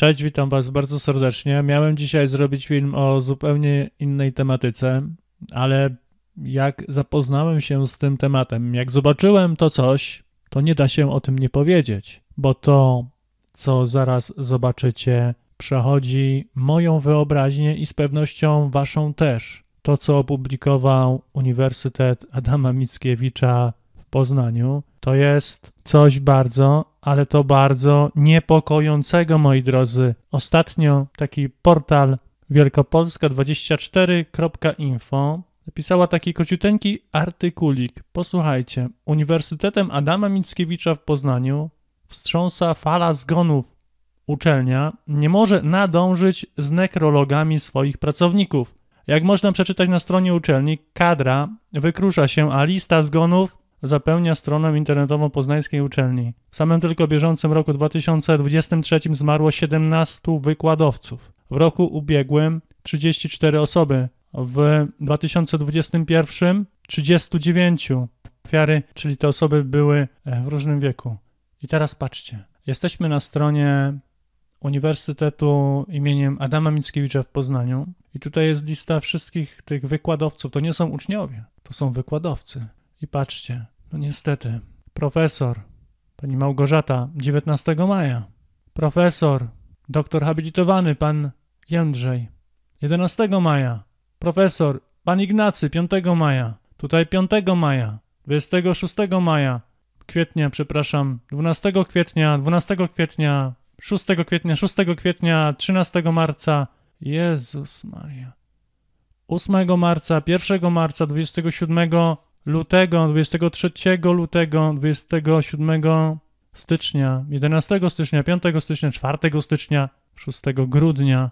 Cześć, witam Was bardzo serdecznie. Miałem dzisiaj zrobić film o zupełnie innej tematyce, ale jak zapoznałem się z tym tematem, jak zobaczyłem to coś, to nie da się o tym nie powiedzieć, bo to, co zaraz zobaczycie, przechodzi moją wyobraźnię i z pewnością Waszą też. To, co opublikował Uniwersytet Adama Mickiewicza w Poznaniu, to jest coś bardzo ale to bardzo niepokojącego, moi drodzy. Ostatnio taki portal wielkopolska24.info napisała taki króciuteńki artykulik. Posłuchajcie. Uniwersytetem Adama Mickiewicza w Poznaniu wstrząsa fala zgonów. Uczelnia nie może nadążyć z nekrologami swoich pracowników. Jak można przeczytać na stronie uczelni, kadra wykrusza się, a lista zgonów zapełnia stronę internetową Poznańskiej Uczelni. W samym tylko bieżącym roku 2023 zmarło 17 wykładowców. W roku ubiegłym 34 osoby, w 2021 39 ofiary, czyli te osoby były e, w różnym wieku. I teraz patrzcie. Jesteśmy na stronie Uniwersytetu imieniem Adama Mickiewicza w Poznaniu i tutaj jest lista wszystkich tych wykładowców. To nie są uczniowie, to są wykładowcy. I patrzcie, no niestety, profesor, pani Małgorzata, 19 maja, profesor, doktor habilitowany, pan Jędrzej, 11 maja, profesor, pan Ignacy, 5 maja, tutaj 5 maja, 26 maja, kwietnia, przepraszam, 12 kwietnia, 12 kwietnia, 6 kwietnia, 6 kwietnia, 13 marca, Jezus Maria. 8 marca, 1 marca, 27 lutego, 23 lutego, 27 stycznia, 11 stycznia, 5 stycznia, 4 stycznia, 6 grudnia.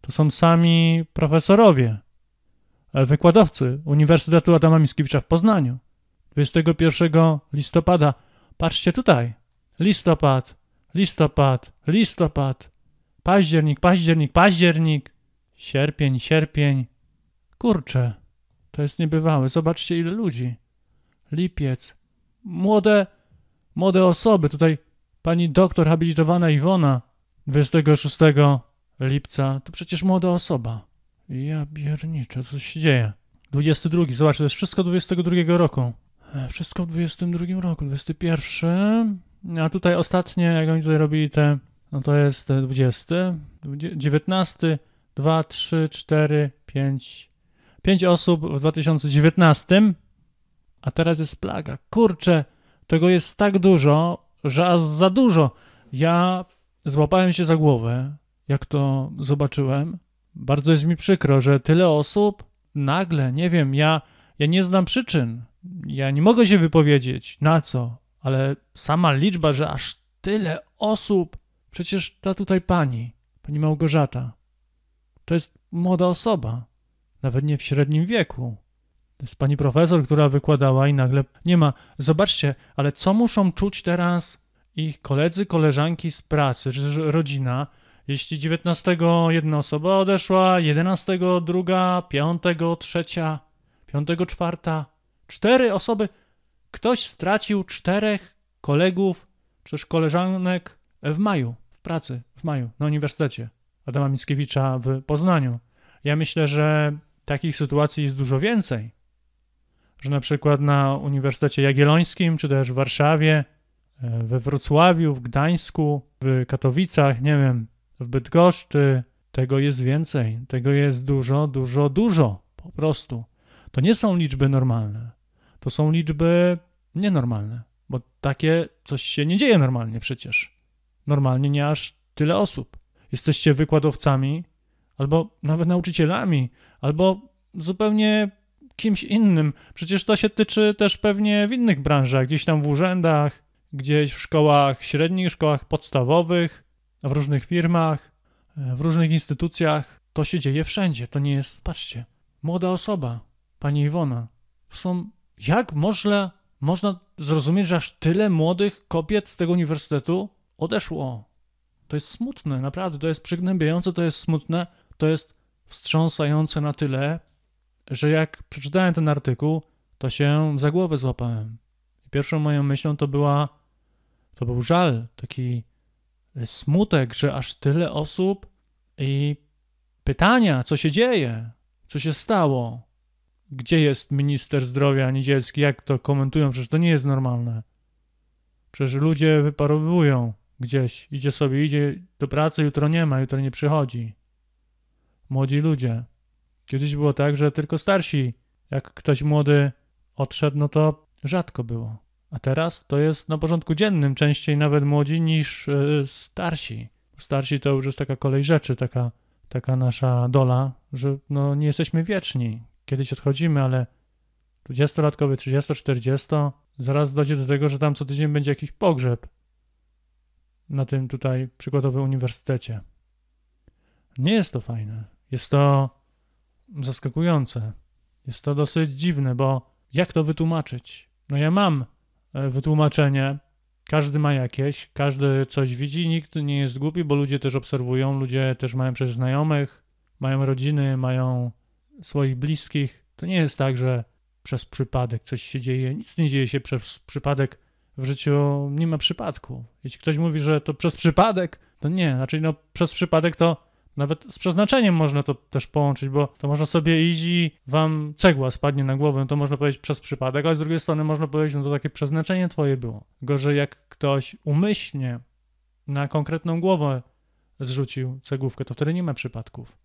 To są sami profesorowie, e, wykładowcy Uniwersytetu Adama Mickiewicza w Poznaniu. 21 listopada. Patrzcie tutaj. Listopad, listopad, listopad. Październik, październik, październik. Sierpień, sierpień. Kurczę. To jest niebywałe. Zobaczcie, ile ludzi. Lipiec. Młode, młode osoby. Tutaj pani doktor habilitowana Iwona 26 lipca. To przecież młoda osoba. Ja bierniczę, co się dzieje? 22, zobaczcie, to jest wszystko 22 roku. E, wszystko w 22 roku, 21. A tutaj ostatnie, jak oni tutaj robili te, no to jest 20, 19, 2, 3, 4, 5, 5 osób w 2019, a teraz jest plaga. Kurczę, tego jest tak dużo, że aż za dużo. Ja złapałem się za głowę, jak to zobaczyłem. Bardzo jest mi przykro, że tyle osób nagle, nie wiem, ja, ja nie znam przyczyn. Ja nie mogę się wypowiedzieć na co, ale sama liczba, że aż tyle osób, przecież ta tutaj pani, pani Małgorzata, to jest młoda osoba nawet nie w średnim wieku. To jest pani profesor, która wykładała i nagle nie ma. Zobaczcie, ale co muszą czuć teraz ich koledzy, koleżanki z pracy, czy rodzina, jeśli 19 jedna osoba odeszła, 11 druga, 5 trzecia, 5 czwarta, cztery osoby. Ktoś stracił czterech kolegów czy koleżanek w maju, w pracy, w maju, na uniwersytecie Adama Mickiewicza w Poznaniu. Ja myślę, że Takich sytuacji jest dużo więcej. Że na przykład na Uniwersytecie Jagiellońskim, czy też w Warszawie, e, we Wrocławiu, w Gdańsku, w Katowicach, nie wiem, w Bydgoszczy, tego jest więcej. Tego jest dużo, dużo, dużo po prostu. To nie są liczby normalne. To są liczby nienormalne, bo takie coś się nie dzieje normalnie przecież. Normalnie nie aż tyle osób. Jesteście wykładowcami, albo nawet nauczycielami, albo zupełnie kimś innym. Przecież to się tyczy też pewnie w innych branżach, gdzieś tam w urzędach, gdzieś w szkołach średnich, szkołach podstawowych, w różnych firmach, e, w różnych instytucjach. To się dzieje wszędzie. To nie jest, patrzcie, młoda osoba, pani Iwona. Są, jak można, można zrozumieć, że aż tyle młodych kobiet z tego uniwersytetu odeszło? To jest smutne, naprawdę, to jest przygnębiające, to jest smutne, to jest wstrząsające na tyle, że jak przeczytałem ten artykuł, to się za głowę złapałem. Pierwszą moją myślą to była, to był żal, taki e, smutek, że aż tyle osób i pytania, co się dzieje, co się stało, gdzie jest minister zdrowia niedzielski, jak to komentują, przecież to nie jest normalne. Przecież ludzie wyparowują gdzieś, idzie sobie, idzie do pracy, jutro nie ma, jutro nie przychodzi młodzi ludzie. Kiedyś było tak, że tylko starsi. Jak ktoś młody odszedł, no to rzadko było. A teraz to jest na porządku dziennym, częściej nawet młodzi niż yy, starsi. Starsi to już jest taka kolej rzeczy, taka, taka nasza dola, że no nie jesteśmy wieczni. Kiedyś odchodzimy, ale 20 latkowy 30, 40, zaraz dojdzie do tego, że tam co tydzień będzie jakiś pogrzeb na tym tutaj przykładowym uniwersytecie. Nie jest to fajne. Jest to zaskakujące. Jest to dosyć dziwne, bo jak to wytłumaczyć? No ja mam e, wytłumaczenie. Każdy ma jakieś, każdy coś widzi, nikt nie jest głupi, bo ludzie też obserwują, ludzie też mają przecież znajomych, mają rodziny, mają swoich bliskich. To nie jest tak, że przez przypadek coś się dzieje. Nic nie dzieje się przez przypadek. W życiu nie ma przypadku. Jeśli ktoś mówi, że to przez przypadek, to nie. Znaczy, no, przez przypadek to nawet z przeznaczeniem można to też połączyć, bo to można sobie iść i wam cegła spadnie na głowę, no to można powiedzieć przez przypadek, ale z drugiej strony można powiedzieć, no to takie przeznaczenie twoje było. Gorzej jak ktoś umyślnie na konkretną głowę zrzucił cegłówkę, to wtedy nie ma przypadków.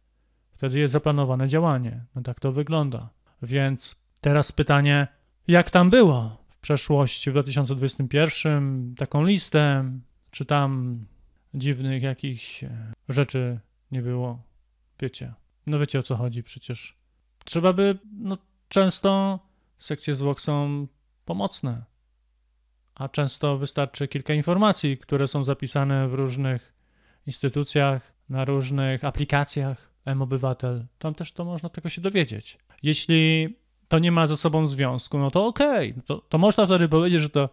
Wtedy jest zaplanowane działanie. No tak to wygląda. Więc teraz pytanie, jak tam było w przeszłości, w 2021? Taką listę, czy tam dziwnych jakichś rzeczy nie było. Wiecie, no wiecie o co chodzi przecież. Trzeba by, no często sekcje zwłok są pomocne, a często wystarczy kilka informacji, które są zapisane w różnych instytucjach, na różnych aplikacjach M-Obywatel. Tam też to można tego się dowiedzieć. Jeśli to nie ma ze sobą związku, no to okej, okay. No to, to można wtedy powiedzieć, że to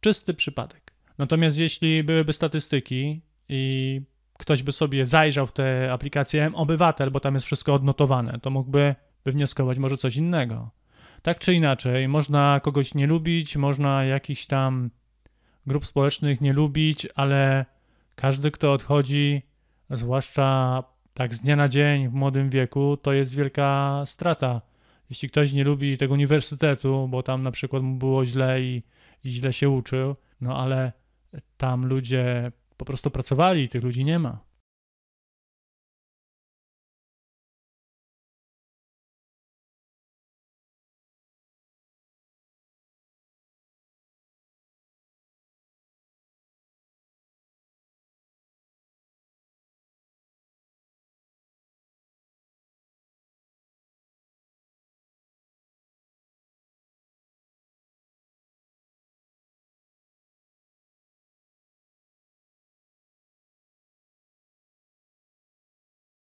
czysty przypadek. Natomiast jeśli byłyby statystyki i ktoś by sobie zajrzał w tę aplikację M-Obywatel, bo tam jest wszystko odnotowane, to mógłby wywnioskować może coś innego. Tak czy inaczej, można kogoś nie lubić, można jakichś tam grup społecznych nie lubić, ale każdy, kto odchodzi, zwłaszcza tak z dnia na dzień w młodym wieku, to jest wielka strata. Jeśli ktoś nie lubi tego uniwersytetu, bo tam na przykład mu było źle i, i źle się uczył, no ale tam ludzie po prostu pracowali i tych ludzi nie ma.